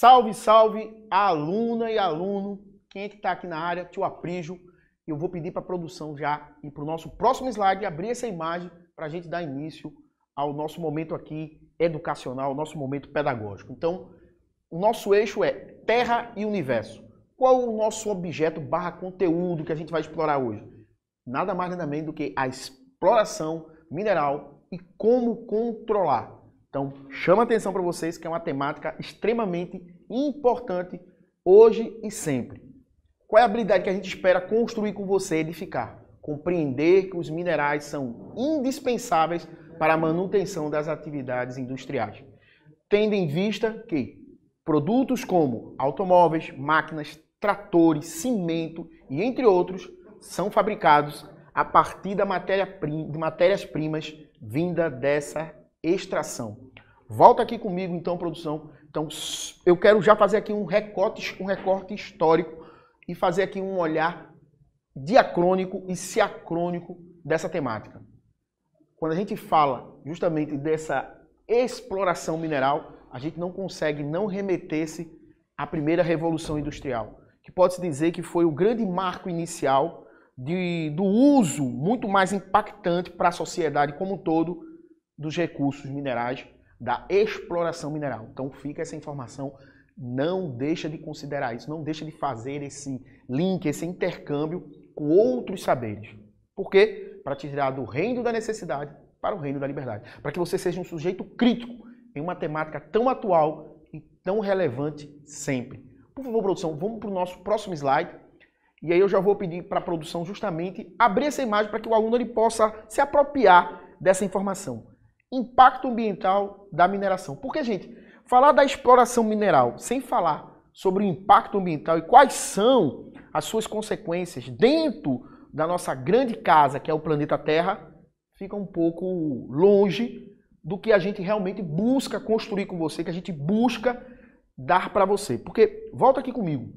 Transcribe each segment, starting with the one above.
Salve, salve, aluna e aluno. Quem é que está aqui na área? Tio Aprijo. Eu vou pedir para a produção já e para o nosso próximo slide abrir essa imagem para a gente dar início ao nosso momento aqui educacional, nosso momento pedagógico. Então, o nosso eixo é Terra e Universo. Qual o nosso objeto barra conteúdo que a gente vai explorar hoje? Nada mais nada menos do que a exploração mineral e como controlar. Então, chama atenção para vocês que é uma temática extremamente importante hoje e sempre. Qual é a habilidade que a gente espera construir com você edificar? Compreender que os minerais são indispensáveis para a manutenção das atividades industriais, tendo em vista que produtos como automóveis, máquinas, tratores, cimento e entre outros são fabricados a partir da matéria de matérias-primas vinda dessa extração. Volta aqui comigo, então, produção. Então, eu quero já fazer aqui um recorte, um recorte histórico e fazer aqui um olhar diacrônico e siacrônico dessa temática. Quando a gente fala justamente dessa exploração mineral, a gente não consegue não remeter-se à primeira revolução industrial, que pode-se dizer que foi o grande marco inicial de, do uso muito mais impactante para a sociedade como um todo dos recursos minerais, da exploração mineral. Então fica essa informação, não deixa de considerar isso, não deixa de fazer esse link, esse intercâmbio com outros saberes. Por quê? Para te tirar do reino da necessidade para o reino da liberdade. Para que você seja um sujeito crítico em uma temática tão atual e tão relevante sempre. Por favor, produção, vamos para o nosso próximo slide. E aí eu já vou pedir para a produção justamente abrir essa imagem para que o aluno ele possa se apropriar dessa informação. Impacto ambiental da mineração. Porque, gente, falar da exploração mineral sem falar sobre o impacto ambiental e quais são as suas consequências dentro da nossa grande casa, que é o planeta Terra, fica um pouco longe do que a gente realmente busca construir com você, que a gente busca dar para você. Porque, volta aqui comigo.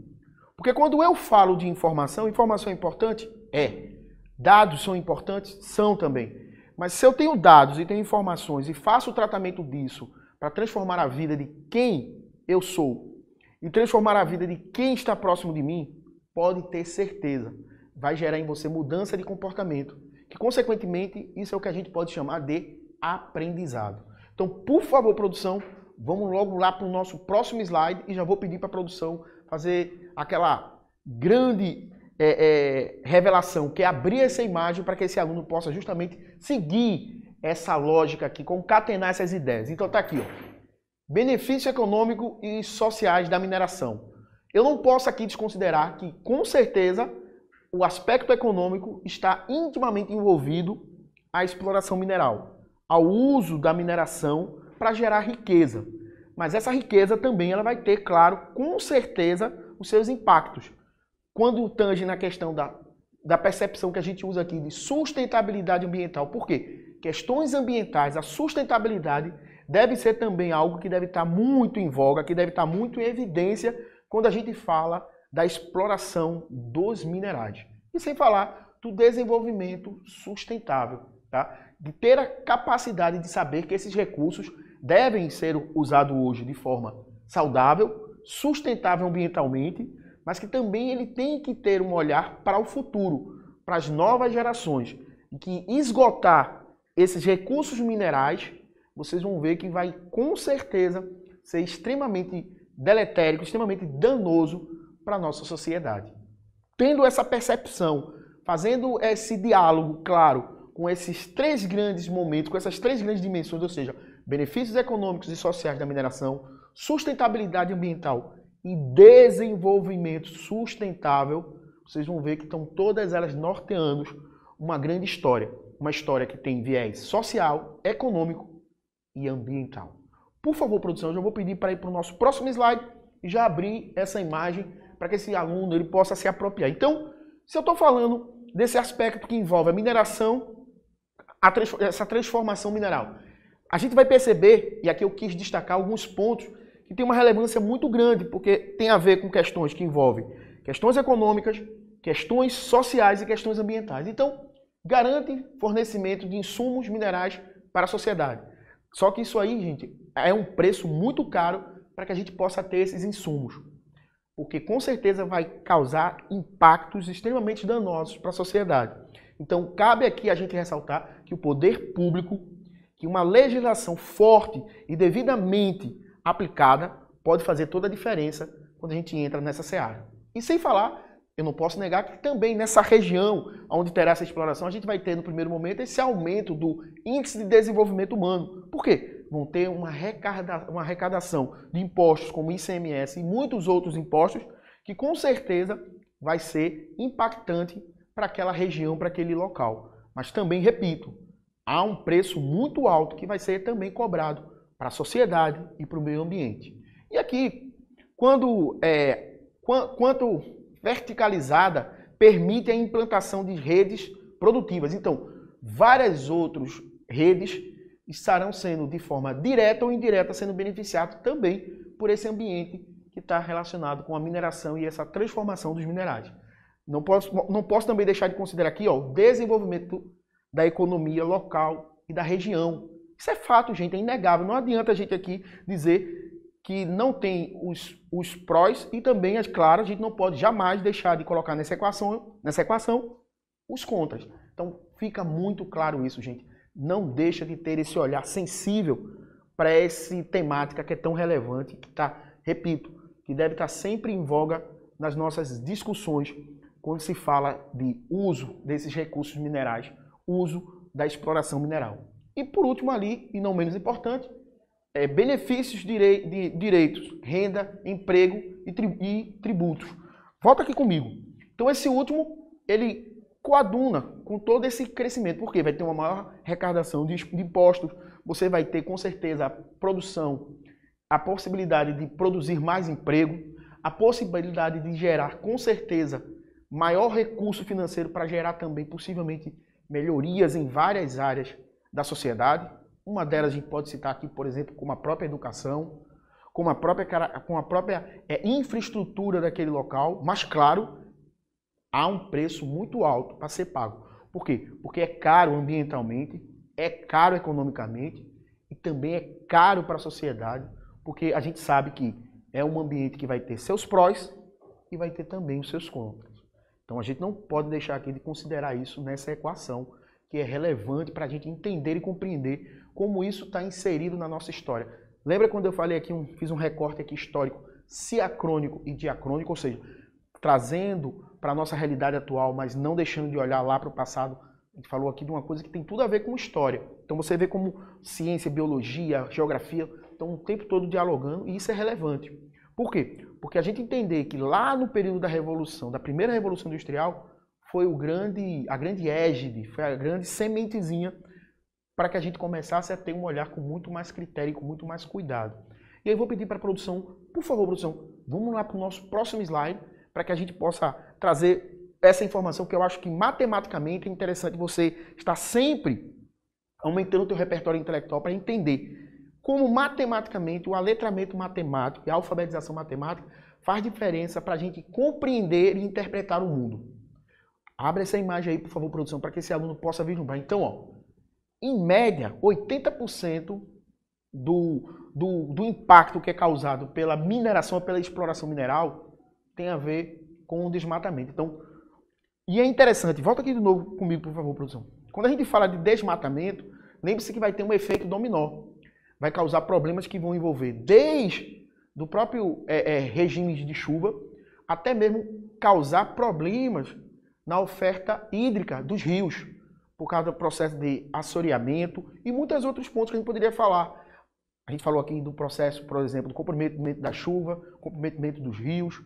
Porque quando eu falo de informação, informação é importante? É. Dados são importantes? São também. Mas se eu tenho dados e tenho informações e faço o tratamento disso para transformar a vida de quem eu sou e transformar a vida de quem está próximo de mim, pode ter certeza, vai gerar em você mudança de comportamento, que consequentemente isso é o que a gente pode chamar de aprendizado. Então, por favor, produção, vamos logo lá para o nosso próximo slide e já vou pedir para a produção fazer aquela grande é, é, revelação, que é abrir essa imagem para que esse aluno possa justamente seguir essa lógica aqui, concatenar essas ideias. Então está aqui, ó. Benefício econômico e sociais da mineração. Eu não posso aqui desconsiderar que, com certeza, o aspecto econômico está intimamente envolvido à exploração mineral, ao uso da mineração para gerar riqueza. Mas essa riqueza também ela vai ter, claro, com certeza, os seus impactos quando tange na questão da, da percepção que a gente usa aqui de sustentabilidade ambiental. Por quê? Questões ambientais, a sustentabilidade deve ser também algo que deve estar muito em voga, que deve estar muito em evidência quando a gente fala da exploração dos minerais. E sem falar do desenvolvimento sustentável, tá? de ter a capacidade de saber que esses recursos devem ser usados hoje de forma saudável, sustentável ambientalmente, mas que também ele tem que ter um olhar para o futuro, para as novas gerações, e que esgotar esses recursos minerais, vocês vão ver que vai com certeza ser extremamente deletérico, extremamente danoso para a nossa sociedade. Tendo essa percepção, fazendo esse diálogo claro com esses três grandes momentos, com essas três grandes dimensões, ou seja, benefícios econômicos e sociais da mineração, sustentabilidade ambiental e desenvolvimento sustentável, vocês vão ver que estão todas elas norteando uma grande história. Uma história que tem viés social, econômico e ambiental. Por favor, produção, eu já vou pedir para ir para o nosso próximo slide e já abrir essa imagem para que esse aluno ele possa se apropriar. Então, se eu estou falando desse aspecto que envolve a mineração, a essa transformação mineral, a gente vai perceber, e aqui eu quis destacar alguns pontos que tem uma relevância muito grande, porque tem a ver com questões que envolvem questões econômicas, questões sociais e questões ambientais. Então, garante fornecimento de insumos minerais para a sociedade. Só que isso aí, gente, é um preço muito caro para que a gente possa ter esses insumos. Porque com certeza vai causar impactos extremamente danosos para a sociedade. Então, cabe aqui a gente ressaltar que o poder público, que uma legislação forte e devidamente aplicada pode fazer toda a diferença quando a gente entra nessa seara. E sem falar, eu não posso negar que também nessa região onde terá essa exploração, a gente vai ter no primeiro momento esse aumento do índice de desenvolvimento humano. Por quê? Vão ter uma, uma arrecadação de impostos como ICMS e muitos outros impostos que com certeza vai ser impactante para aquela região, para aquele local. Mas também, repito, há um preço muito alto que vai ser também cobrado para a sociedade e para o meio ambiente. E aqui, quando é, quanto verticalizada permite a implantação de redes produtivas. Então, várias outras redes estarão sendo, de forma direta ou indireta, sendo beneficiadas também por esse ambiente que está relacionado com a mineração e essa transformação dos minerais. Não posso, não posso também deixar de considerar aqui ó, o desenvolvimento da economia local e da região, isso é fato, gente, é inegável. Não adianta a gente aqui dizer que não tem os, os prós e também, é claro, a gente não pode jamais deixar de colocar nessa equação, nessa equação os contras. Então fica muito claro isso, gente. Não deixa de ter esse olhar sensível para essa temática que é tão relevante, que está, repito, que deve estar tá sempre em voga nas nossas discussões quando se fala de uso desses recursos minerais, uso da exploração mineral. E por último ali, e não menos importante, é, benefícios, direi de, direitos, renda, emprego e, tri e tributos. Volta aqui comigo. Então esse último, ele coaduna com todo esse crescimento, porque vai ter uma maior arrecadação de impostos, você vai ter com certeza a produção, a possibilidade de produzir mais emprego, a possibilidade de gerar com certeza maior recurso financeiro para gerar também possivelmente melhorias em várias áreas da sociedade. Uma delas a gente pode citar aqui, por exemplo, como a própria educação, como a própria, com a própria é, infraestrutura daquele local, mas claro, há um preço muito alto para ser pago. Por quê? Porque é caro ambientalmente, é caro economicamente e também é caro para a sociedade, porque a gente sabe que é um ambiente que vai ter seus prós e vai ter também os seus contras. Então a gente não pode deixar aqui de considerar isso nessa equação que é relevante para a gente entender e compreender como isso está inserido na nossa história. Lembra quando eu falei aqui, um, fiz um recorte aqui histórico, siacrônico e diacrônico, ou seja, trazendo para a nossa realidade atual, mas não deixando de olhar lá para o passado. A gente falou aqui de uma coisa que tem tudo a ver com história. Então você vê como ciência, biologia, geografia estão o tempo todo dialogando e isso é relevante. Por quê? Porque a gente entender que lá no período da Revolução, da primeira Revolução Industrial, foi o grande, a grande égide, foi a grande sementezinha para que a gente começasse a ter um olhar com muito mais critério, com muito mais cuidado. E aí eu vou pedir para a produção, por favor, produção, vamos lá para o nosso próximo slide, para que a gente possa trazer essa informação que eu acho que matematicamente é interessante você estar sempre aumentando o teu repertório intelectual para entender como matematicamente o aletramento matemático e a alfabetização matemática faz diferença para a gente compreender e interpretar o mundo. Abre essa imagem aí, por favor, produção, para que esse aluno possa vislumbrar. Então, ó, em média, 80% do, do, do impacto que é causado pela mineração, pela exploração mineral, tem a ver com o desmatamento. Então, e é interessante, volta aqui de novo comigo, por favor, produção. Quando a gente fala de desmatamento, lembre-se que vai ter um efeito dominó. Vai causar problemas que vão envolver desde do próprio é, é, regime de chuva, até mesmo causar problemas na oferta hídrica dos rios, por causa do processo de assoreamento e muitos outros pontos que a gente poderia falar. A gente falou aqui do processo, por exemplo, do comprometimento da chuva, comprometimento dos rios,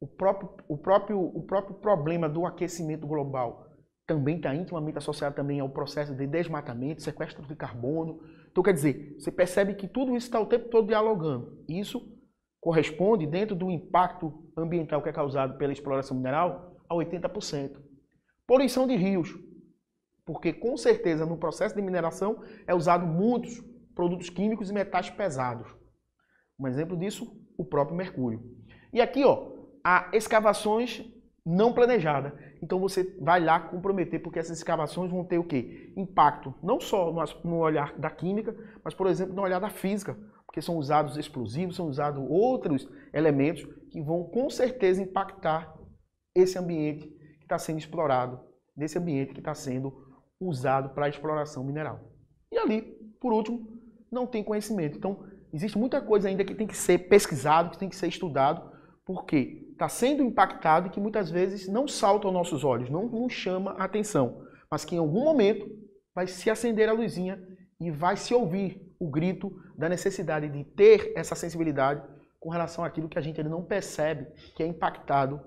o próprio, o próprio, o próprio problema do aquecimento global também está intimamente associado também ao processo de desmatamento, sequestro de carbono. Então, quer dizer, você percebe que tudo isso está o tempo todo dialogando. Isso corresponde, dentro do impacto ambiental que é causado pela exploração mineral, a 80%. Poluição de rios, porque com certeza no processo de mineração é usado muitos produtos químicos e metais pesados. Um exemplo disso, o próprio mercúrio. E aqui, ó, há escavações não planejadas. Então você vai lá comprometer, porque essas escavações vão ter o quê? Impacto não só no olhar da química, mas, por exemplo, no olhar da física, porque são usados explosivos, são usados outros elementos que vão com certeza impactar esse ambiente que está sendo explorado, nesse ambiente que está sendo usado para exploração mineral. E ali, por último, não tem conhecimento. Então, existe muita coisa ainda que tem que ser pesquisado, que tem que ser estudado, porque está sendo impactado e que muitas vezes não salta aos nossos olhos, não, chama a atenção, mas que em algum momento vai se acender a luzinha e vai se ouvir o grito da necessidade de ter essa sensibilidade com relação àquilo que a gente não percebe que é impactado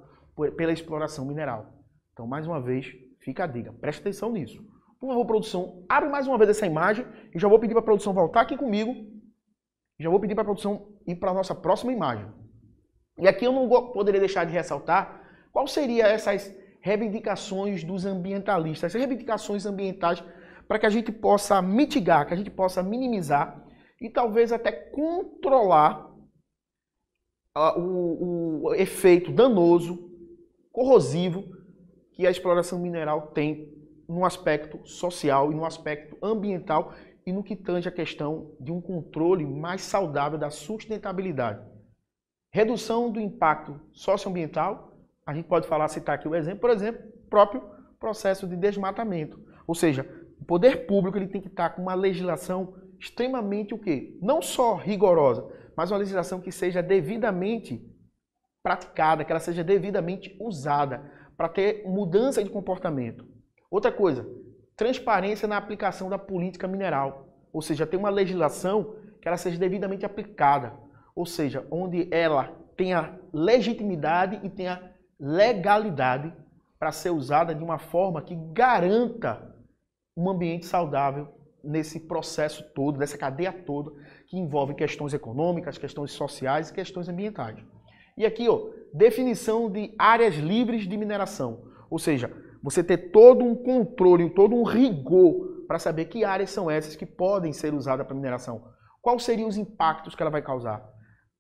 pela exploração mineral. Então, mais uma vez, fica a dica, presta atenção nisso. Por favor, produção, abre mais uma vez essa imagem e já vou pedir para a produção voltar aqui comigo. Já vou pedir para a produção ir para a nossa próxima imagem. E aqui eu não poderia deixar de ressaltar qual seria essas reivindicações dos ambientalistas, essas reivindicações ambientais para que a gente possa mitigar, que a gente possa minimizar e talvez até controlar ah, o, o efeito danoso corrosivo que a exploração mineral tem no aspecto social e no aspecto ambiental e no que tange a questão de um controle mais saudável da sustentabilidade. Redução do impacto socioambiental, a gente pode falar, citar aqui o exemplo, por exemplo, próprio processo de desmatamento. Ou seja, o poder público ele tem que estar com uma legislação extremamente o quê? Não só rigorosa, mas uma legislação que seja devidamente praticada, que ela seja devidamente usada para ter mudança de comportamento. Outra coisa, transparência na aplicação da política mineral, ou seja, ter uma legislação que ela seja devidamente aplicada, ou seja, onde ela tenha legitimidade e tenha legalidade para ser usada de uma forma que garanta um ambiente saudável nesse processo todo, nessa cadeia toda que envolve questões econômicas, questões sociais e questões ambientais. E aqui, ó, definição de áreas livres de mineração. Ou seja, você ter todo um controle, todo um rigor para saber que áreas são essas que podem ser usadas para mineração. Quais seriam os impactos que ela vai causar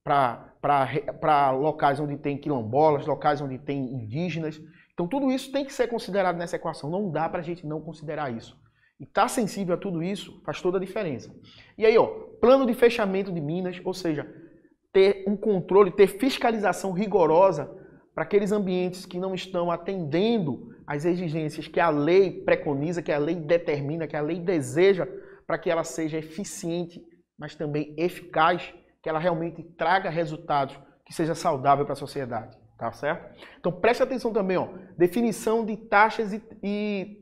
para locais onde tem quilombolas, locais onde tem indígenas. Então tudo isso tem que ser considerado nessa equação. Não dá para a gente não considerar isso. E estar tá sensível a tudo isso faz toda a diferença. E aí, ó, plano de fechamento de minas, ou seja, ter um controle, ter fiscalização rigorosa para aqueles ambientes que não estão atendendo às exigências que a lei preconiza, que a lei determina, que a lei deseja, para que ela seja eficiente, mas também eficaz, que ela realmente traga resultados que seja saudável para a sociedade, tá certo? Então preste atenção também, ó, definição de taxas e, e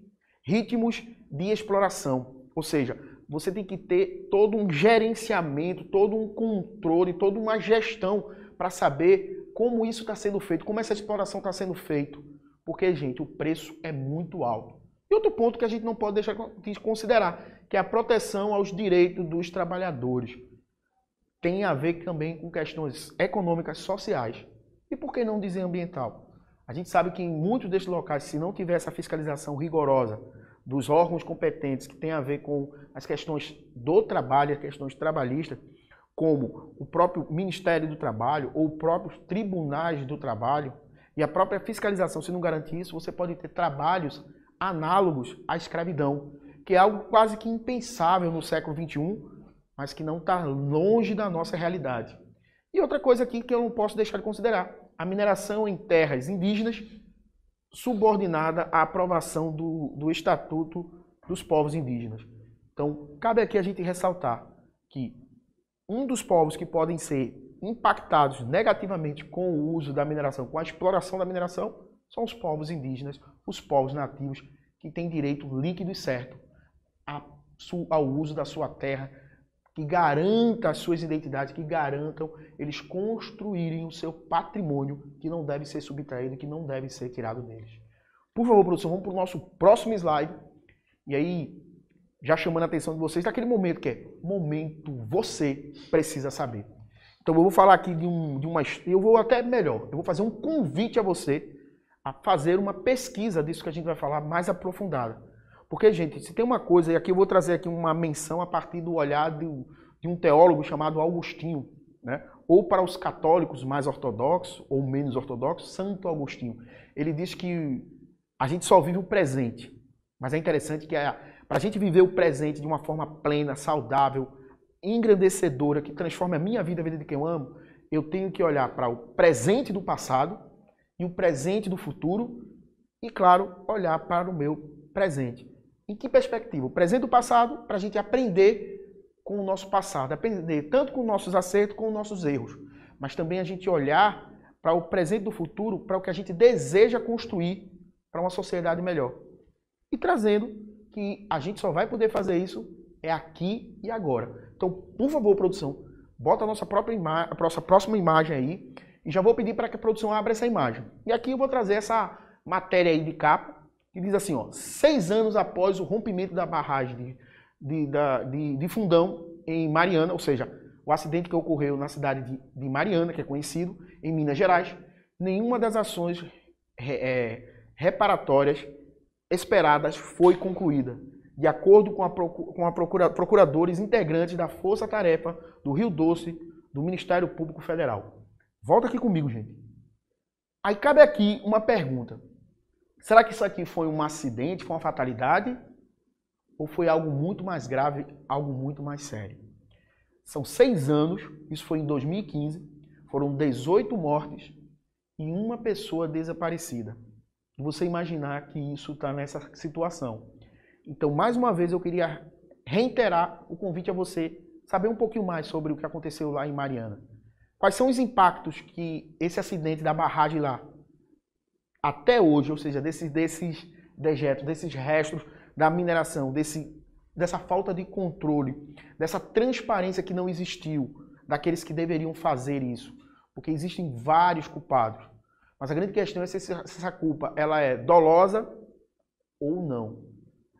ritmos de exploração, ou seja, você tem que ter todo um gerenciamento, todo um controle, toda uma gestão para saber como isso está sendo feito, como essa exploração está sendo feita. Porque, gente, o preço é muito alto. E outro ponto que a gente não pode deixar de considerar, que é a proteção aos direitos dos trabalhadores. Tem a ver também com questões econômicas, sociais. E por que não dizer ambiental? A gente sabe que em muitos desses locais, se não tiver essa fiscalização rigorosa, dos órgãos competentes que tem a ver com as questões do trabalho, as questões trabalhistas, como o próprio Ministério do Trabalho ou os próprios tribunais do trabalho e a própria fiscalização, se não garantir isso, você pode ter trabalhos análogos à escravidão, que é algo quase que impensável no século XXI, mas que não está longe da nossa realidade. E outra coisa aqui que eu não posso deixar de considerar: a mineração em terras indígenas subordinada à aprovação do, do Estatuto dos Povos Indígenas. Então, cabe aqui a gente ressaltar que um dos povos que podem ser impactados negativamente com o uso da mineração, com a exploração da mineração, são os povos indígenas, os povos nativos, que têm direito líquido e certo ao uso da sua terra, que garanta as suas identidades, que garantam eles construírem o seu patrimônio que não deve ser subtraído, que não deve ser tirado deles. Por favor, produção, vamos para o nosso próximo slide. E aí, já chamando a atenção de vocês daquele tá momento que é momento você precisa saber. Então eu vou falar aqui de, um, de uma. Eu vou até melhor, eu vou fazer um convite a você a fazer uma pesquisa disso que a gente vai falar mais aprofundada. Porque, gente, se tem uma coisa, e aqui eu vou trazer aqui uma menção a partir do olhar de, de um teólogo chamado Augustinho, né? ou para os católicos mais ortodoxos ou menos ortodoxos, Santo Agostinho. Ele diz que a gente só vive o presente, mas é interessante que para a gente viver o presente de uma forma plena, saudável, engrandecedora, que transforme a minha vida, a vida de quem eu amo, eu tenho que olhar para o presente do passado e o presente do futuro e, claro, olhar para o meu presente. Em que perspectiva? O presente e o passado, para a gente aprender com o nosso passado, aprender tanto com nossos acertos, com nossos erros, mas também a gente olhar para o presente do futuro, para o que a gente deseja construir para uma sociedade melhor. E trazendo que a gente só vai poder fazer isso é aqui e agora. Então, por favor, produção, bota a nossa própria a nossa próxima imagem aí, e já vou pedir para que a produção abra essa imagem. E aqui eu vou trazer essa matéria aí de capa, que diz assim, ó, seis anos após o rompimento da barragem de, de, da, de, de Fundão em Mariana, ou seja, o acidente que ocorreu na cidade de, de Mariana, que é conhecido, em Minas Gerais, nenhuma das ações re, é, reparatórias esperadas foi concluída, de acordo com a, com a procura, procuradores integrantes da Força Tarefa do Rio Doce do Ministério Público Federal. Volta aqui comigo, gente. Aí cabe aqui uma pergunta. Será que isso aqui foi um acidente, foi uma fatalidade? Ou foi algo muito mais grave, algo muito mais sério? São seis anos, isso foi em 2015, foram 18 mortes e uma pessoa desaparecida. Você imaginar que isso está nessa situação. Então, mais uma vez, eu queria reiterar o convite a você saber um pouquinho mais sobre o que aconteceu lá em Mariana. Quais são os impactos que esse acidente da barragem lá até hoje, ou seja, desses, desses dejetos, desses restos da mineração, desse, dessa falta de controle, dessa transparência que não existiu daqueles que deveriam fazer isso, porque existem vários culpados. Mas a grande questão é se essa culpa ela é dolosa ou não.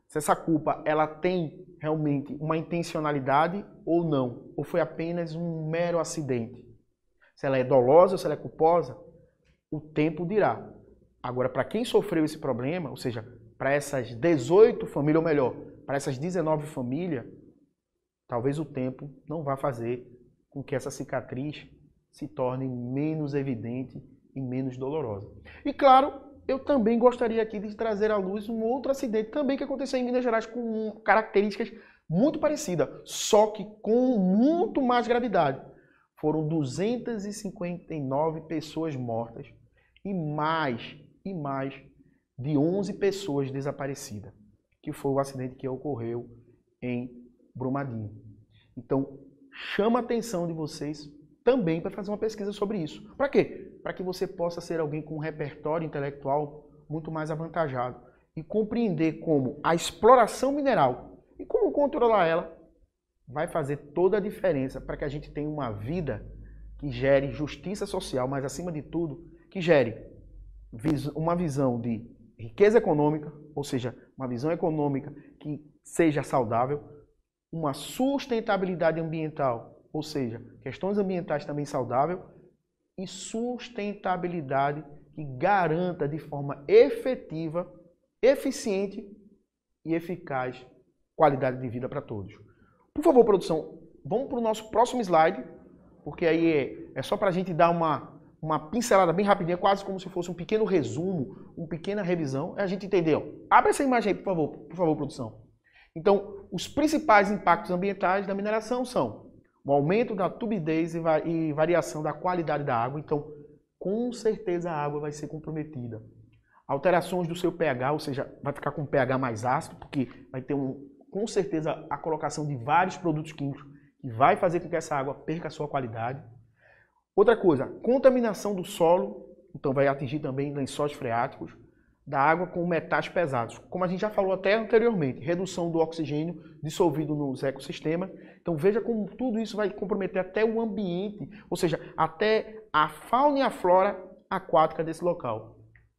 Se essa culpa ela tem realmente uma intencionalidade ou não, ou foi apenas um mero acidente. Se ela é dolosa ou se ela é culposa, o tempo dirá. Agora, para quem sofreu esse problema, ou seja, para essas 18 famílias, ou melhor, para essas 19 famílias, talvez o tempo não vá fazer com que essa cicatriz se torne menos evidente e menos dolorosa. E claro, eu também gostaria aqui de trazer à luz um outro acidente também que aconteceu em Minas Gerais com características muito parecidas, só que com muito mais gravidade. Foram 259 pessoas mortas e mais e mais de 11 pessoas desaparecidas, que foi o acidente que ocorreu em Brumadinho. Então, chama a atenção de vocês também para fazer uma pesquisa sobre isso. Para quê? Para que você possa ser alguém com um repertório intelectual muito mais avantajado e compreender como a exploração mineral e como controlar ela vai fazer toda a diferença para que a gente tenha uma vida que gere justiça social, mas acima de tudo, que gere uma visão de riqueza econômica, ou seja, uma visão econômica que seja saudável, uma sustentabilidade ambiental, ou seja, questões ambientais também saudável e sustentabilidade que garanta de forma efetiva, eficiente e eficaz qualidade de vida para todos. Por favor, produção, vamos para o nosso próximo slide, porque aí é, é só para a gente dar uma uma pincelada bem rapidinha, quase como se fosse um pequeno resumo, uma pequena revisão, é a gente entender. Ó. Abre essa imagem aí, por favor, por favor, produção. Então, os principais impactos ambientais da mineração são o aumento da turbidez e, va e variação da qualidade da água. Então, com certeza a água vai ser comprometida. Alterações do seu pH, ou seja, vai ficar com um pH mais ácido, porque vai ter um, com certeza a colocação de vários produtos químicos que vai fazer com que essa água perca a sua qualidade Outra coisa, contaminação do solo, então vai atingir também lençóis freáticos, da água com metais pesados. Como a gente já falou até anteriormente, redução do oxigênio dissolvido nos ecossistemas. Então veja como tudo isso vai comprometer até o ambiente, ou seja, até a fauna e a flora aquática desse local.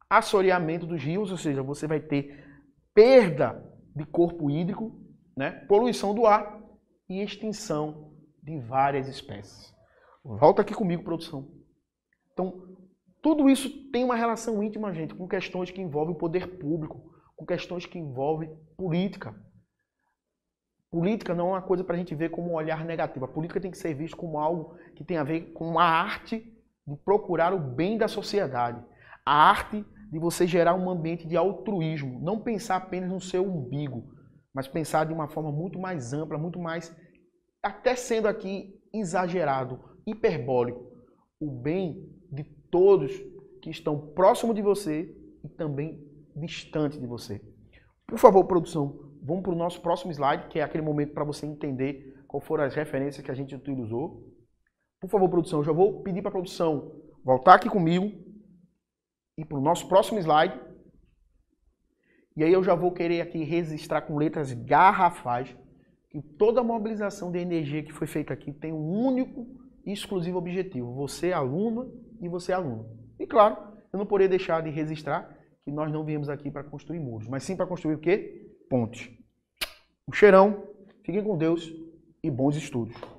Assoreamento dos rios, ou seja, você vai ter perda de corpo hídrico, né? poluição do ar e extinção de várias espécies. Volta aqui comigo, produção. Então, tudo isso tem uma relação íntima, gente, com questões que envolvem o poder público, com questões que envolvem política. Política não é uma coisa para a gente ver como um olhar negativo. A política tem que ser vista como algo que tem a ver com a arte de procurar o bem da sociedade. A arte de você gerar um ambiente de altruísmo. Não pensar apenas no seu umbigo, mas pensar de uma forma muito mais ampla, muito mais. até sendo aqui exagerado, hiperbólico, o bem de todos que estão próximo de você e também distante de você. Por favor, produção, vamos para o nosso próximo slide, que é aquele momento para você entender qual foram as referências que a gente utilizou. Por favor, produção, eu já vou pedir para a produção voltar aqui comigo e para o nosso próximo slide. E aí eu já vou querer aqui registrar com letras garrafais que toda a mobilização de energia que foi feita aqui tem um único exclusivo objetivo, você é aluno e você é aluno. E claro, eu não poderia deixar de registrar que nós não viemos aqui para construir muros, mas sim para construir o quê? Pontes. Um cheirão, fiquem com Deus e bons estudos.